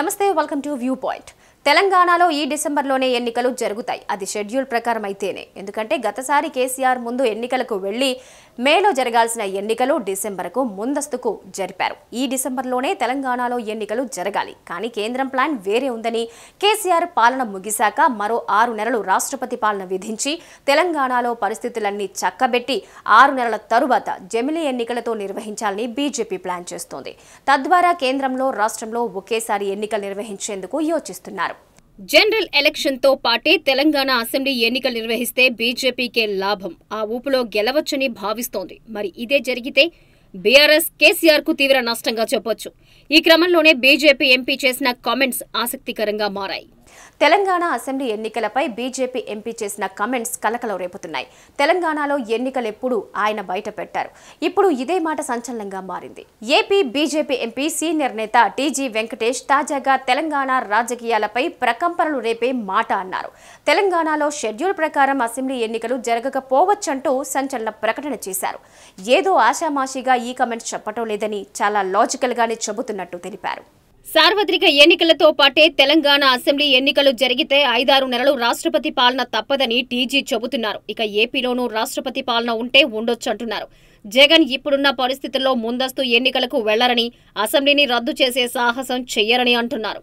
Namaste, welcome to Viewpoint. తెలంగాణలో ఈ డిసెంబర్లోనే ఎన్నికలు జరుగుతాయి అది షెడ్యూల్ ప్రకారం అయితేనే ఎందుకంటే గతసారి కేసీఆర్ ముందు ఎన్నికలకు వెళ్లి మేలో జరగాల్సిన ఎన్నికలు డిసెంబర్కు ముందస్తుకు జరిపారు ఈ డిసెంబర్లోనే తెలంగాణలో ఎన్నికలు జరగాలి కానీ కేంద్రం ప్లాన్ వేరే ఉందని కేసీఆర్ పాలన ముగిశాక మరో ఆరు నెలలు రాష్ట్రపతి పాలన విధించి తెలంగాణలో పరిస్థితులన్నీ చక్కబెట్టి ఆరు నెలల తరువాత జమిలీ ఎన్నికలతో నిర్వహించాలని బీజేపీ ప్లాన్ చేస్తోంది తద్వారా కేంద్రంలో రాష్ట్రంలో ఒకేసారి ఎన్నికలు నిర్వహించేందుకు యోచిస్తున్నారు జనరల్ ఎలక్షన్తో పాటే తెలంగాణ అసెంబ్లీ ఎన్నికలు నిర్వహిస్తే బీజేపీకే లాభం ఆ ఊపులో గెలవచ్చని భావిస్తోంది మరి ఇదే జరిగితే బీఆర్ఎస్ కేసీఆర్కు తీవ్ర నష్టంగా చెప్పొచ్చు ఈ క్రమంలోనే బీజేపీ ఎంపీ చేసిన కామెంట్స్ ఆసక్తికరంగా మారాయి తెలంగాణ అసెంబ్లీ ఎన్నికలపై బీజేపీ ఎంపీ చేసిన కమెంట్స్ కలకలం రేపుతున్నాయి తెలంగాణలో ఎన్నికలెప్పుడు ఆయన బయట పెట్టారు ఇప్పుడు ఇదే మాట సంచలనంగా మారింది ఏపీ బీజేపీ ఎంపీ సీనియర్ నేత టీజీ వెంకటేష్ తాజాగా తెలంగాణ రాజకీయాలపై ప్రకంపనలు రేపే మాట అన్నారు తెలంగాణలో షెడ్యూల్ ప్రకారం అసెంబ్లీ ఎన్నికలు జరగకపోవచ్చంటూ సంచలన ప్రకటన చేశారు ఏదో ఆశామాషిగా ఈ కమెంట్ చెప్పటం లేదని చాలా లాజికల్గానే చెబుతున్నట్టు తెలిపారు సార్వత్రిక ఎన్నికలతో పాటే తెలంగాణ అసెంబ్లీ ఎన్నికలు జరిగితే ఐదారు నెలలు రాష్ట్రపతి పాలన తప్పదని టీజీ చెబుతున్నారు ఇక ఏపీలోనూ రాష్ట్రపతి పాలన ఉంటే ఉండొచ్చంటున్నారు జగన్ ఇప్పుడున్న పరిస్థితుల్లో ముందస్తు ఎన్నికలకు వెళ్లరని అసెంబ్లీని రద్దు చేసే సాహసం చెయ్యరని అంటున్నారు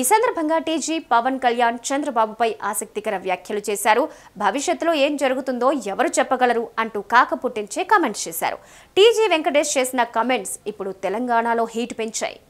ఈ సందర్భంగా టీజీ పవన్ కళ్యాణ్ చంద్రబాబుపై ఆసక్తికర వ్యాఖ్యలు చేశారు భవిష్యత్తులో ఏం జరుగుతుందో ఎవరు చెప్పగలరు అంటూ కాకపుట్టించే కామెంట్స్ చేశారు టీజీ వెంకటేష్ చేసిన కామెంట్స్ ఇప్పుడు తెలంగాణలో హీట్ పెంచాయి